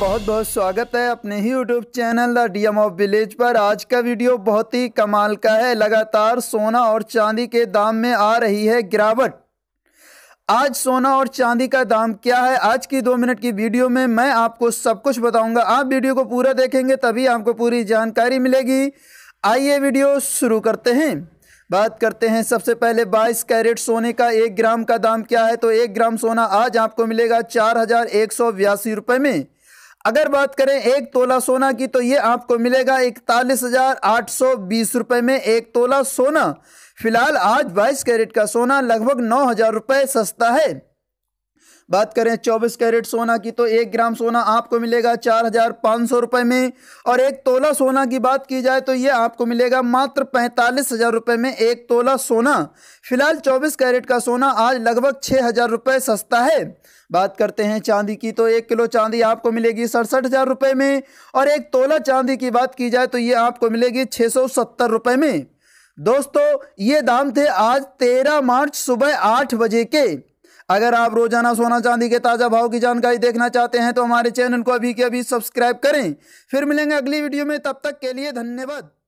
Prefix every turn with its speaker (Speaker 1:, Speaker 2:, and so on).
Speaker 1: बहुत बहुत स्वागत है अपने ही YouTube channel the D M of village पर आज का वीडियो बहुत ही कमाल का है लगातार सोना और चांदी के दाम में आ रही है गिरावट आज सोना और चांदी का दाम क्या है आज की दो मिनट की वीडियो में मैं आपको सब कुछ बताऊंगा आप वीडियो को पूरा देखेंगे तभी आपको पूरी जानकारी मिलेगी आइए वीडियो शुरू करते हैं बात करते हैं सबसे पहले 22 कैरेट सोने का एक ग्राम का दाम क्या है तो एक ग्राम सोना आज आपको मिलेगा चार हज़ार एक सौ बयासी रुपये में अगर बात करें एक तोला सोना की तो ये आपको मिलेगा इकतालीस हज़ार आठ सौ बीस रुपये में एक तोला सोना फिलहाल आज बाईस कैरेट का सोना लगभग नौ हज़ार रुपये सस्ता है बात करें 24 कैरेट सोना की तो एक ग्राम सोना आपको मिलेगा चार हज़ार पाँच सौ रुपये में और एक तोला सोना की बात की जाए तो ये आपको मिलेगा मात्र पैंतालीस हज़ार रुपये में एक तोला सोना फिलहाल 24 कैरेट का सोना आज लगभग छः हज़ार रुपये सस्ता है बात करते हैं चांदी की तो एक किलो चांदी आपको मिलेगी सड़सठ हज़ार रुपये में और एक तोला चांदी की बात की जाए तो ये आपको मिलेगी छः सौ सत्तर रुपये में दोस्तों ये दाम थे आज तेरह मार्च सुबह आठ बजे के अगर आप रोजाना सोना चांदी के ताज़ा भाव की जानकारी देखना चाहते हैं तो हमारे चैनल को अभी के अभी सब्सक्राइब करें फिर मिलेंगे अगली वीडियो में तब तक के लिए धन्यवाद